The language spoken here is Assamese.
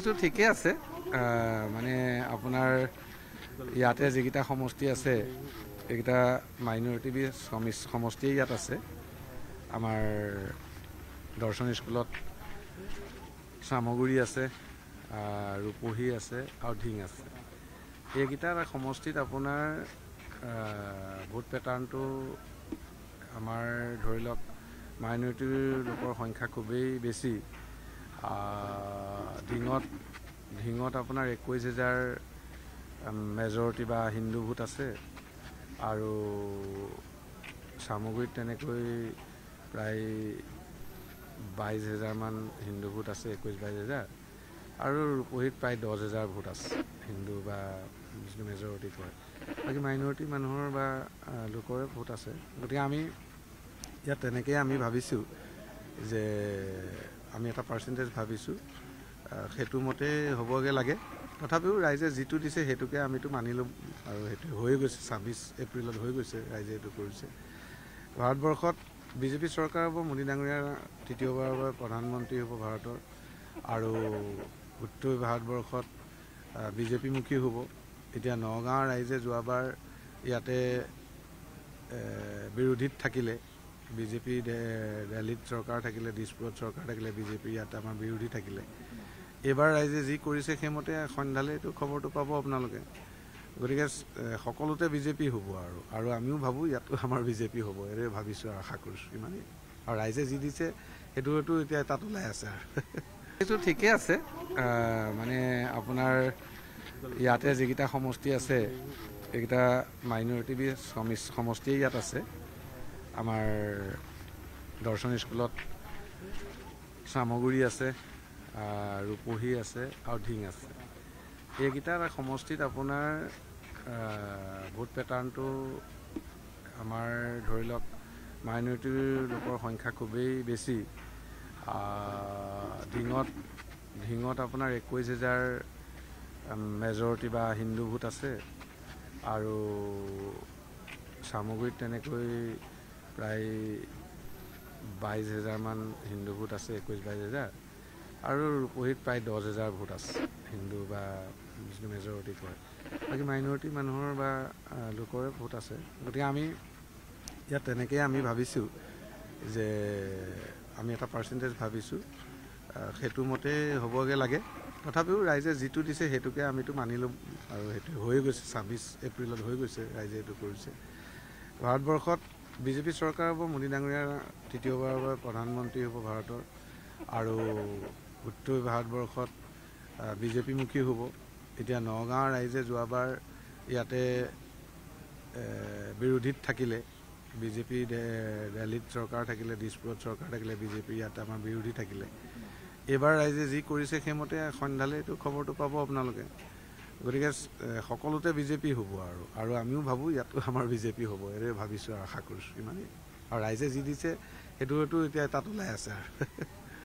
এইটো ঠিকেই আছে মানে আপোনাৰ ইয়াতে যিকেইটা সমষ্টি আছে এইকেইটা মাইনৰিটি বি সমষ্টিয়ে ইয়াত আছে আমাৰ দৰ্শন স্কুলত চামগুৰি আছে ৰূপহী আছে আৰু ঢিং আছে এইকেইটা সমষ্টিত আপোনাৰ ভোট পেটাৰ্ণটো আমাৰ ধৰি লওক মাইনৰিটিৰ লোকৰ সংখ্যা খুবেই বেছি ধিঙত ধিঙত আপোনাৰ একৈছ হেজাৰ মেজৰিটি বা হিন্দু ভোট আছে আৰু চামগুৰিত তেনেকৈ প্ৰায় বাইছ হেজাৰমান হিন্দু ভোট আছে একৈছ বাইছ হেজাৰ আৰু ৰূপহীত প্ৰায় দহ হেজাৰ ভোট আছে হিন্দু বা যিটো মেজৰিটি হয় বাকী মাইনৰিটি মানুহৰ বা লোকৰে ভোট আছে গতিকে আমি ইয়াত তেনেকৈয়ে আমি ভাবিছোঁ যে আমি এটা পাৰ্চেণ্টেজ ভাবিছোঁ সেইটো মতে হ'বগৈ লাগে তথাপিও ৰাইজে যিটো দিছে সেইটোকে আমিতো মানি ল'ম আৰু সেইটো হৈ গৈছে ছাব্বিছ এপ্ৰিলত হৈ গৈছে ৰাইজে এইটো কৰিছে ভাৰতবৰ্ষত বিজেপি চৰকাৰ হ'ব মোদী ডাঙৰীয়া তৃতীয়বাৰৰ বাবে প্ৰধানমন্ত্ৰী হ'ব ভাৰতৰ আৰু উত্তৰ ভাৰতবৰ্ষত বিজেপিমুখী হ'ব এতিয়া নগাঁৱৰ ৰাইজে যোৱাবাৰ ইয়াতে বিৰোধীত থাকিলে বিজেপি দেলহিত চৰকাৰ থাকিলে দিছপুৰত চৰকাৰ থাকিলে বিজেপি ইয়াত আমাৰ বিৰোধী থাকিলে এইবাৰ ৰাইজে যি কৰিছে সেইমতে সন্ধ্যালৈ এইটো খবৰটো পাব আপোনালোকে গতিকে সকলোতে বিজেপি হ'ব আৰু আৰু আমিও ভাবোঁ ইয়াতো আমাৰ বিজেপি হ'ব এনে ভাবিছোঁ আৰু আশা কৰিছোঁ ইমানেই আৰু ৰাইজে যি দিছে সেইটোতো এতিয়া তাত ওলাই আছে আৰু সেইটো ঠিকেই আছে মানে আপোনাৰ ইয়াতে যিকেইটা সমষ্টি আছে এইকেইটা মাইনৰিটি বি সমষ্টিয়ে ইয়াত আছে আমাৰ দৰ্শন স্কুলত চামগুৰি আছে ৰূপহী আছে আৰু ঢিং আছে এইকেইটাৰ সমষ্টিত আপোনাৰ ভোট পেটাৰ্ণটো আমাৰ ধৰি লওক মাইনৰিটিৰ লোকৰ সংখ্যা খুবেই বেছি ঢিঙত ঢিঙত আপোনাৰ একৈছ হেজাৰ মেজৰিটি বা হিন্দু ভোট আছে আৰু চামগুৰিত তেনেকৈ প্ৰায় বাইছ হেজাৰমান হিন্দু ভোট আছে একৈছ বাইছ হেজাৰ আৰু ৰূপহীত প্ৰায় দহ হেজাৰ ভোট আছে হিন্দু বা মুছলিম মেজৰিটি কয় বাকী মাইনৰিটি মানুহৰ বা লোকৰে ভোট আছে গতিকে আমি ইয়াত তেনেকৈ আমি ভাবিছোঁ যে আমি এটা পাৰ্চেণ্টেজ ভাবিছোঁ সেইটো মতেই হ'বগৈ লাগে তথাপিও ৰাইজে যিটো দিছে সেইটোকে আমিতো মানি ল'ম আৰু সেইটো হৈ গৈছে ছাব্বিছ এপ্ৰিলত হৈ গৈছে ৰাইজে এইটো কৰিছে ভাৰতবৰ্ষত বিজেপি চৰকাৰ হ'ব মোদী ডাঙৰীয়া তৃতীয়বাৰৰ বাবে প্ৰধানমন্ত্ৰী হ'ব ভাৰতৰ আৰু উত্তৰ ভাৰতবৰ্ষত বিজেপিমুখী হ'ব এতিয়া নগাঁৱৰ ৰাইজে যোৱাবাৰ ইয়াতে বিৰোধীত থাকিলে বিজেপি দিল্লীত চৰকাৰ থাকিলে দিছপুৰত চৰকাৰ থাকিলে বিজেপি ইয়াতে আমাৰ বিৰোধী থাকিলে এইবাৰ ৰাইজে যি কৰিছে সেইমতে সন্ধ্যালৈ এইটো খবৰটো পাব আপোনালোকে গতিকে সকলোতে বিজেপি হ'ব আৰু আৰু আমিও ভাবোঁ ইয়াতো আমাৰ বিজেপি হ'ব এনে ভাবিছোঁ আৰু আশা কৰিছোঁ ইমানেই আৰু ৰাইজে যি দিছে সেইটোতো এতিয়া তাত ওলাই আছে আৰু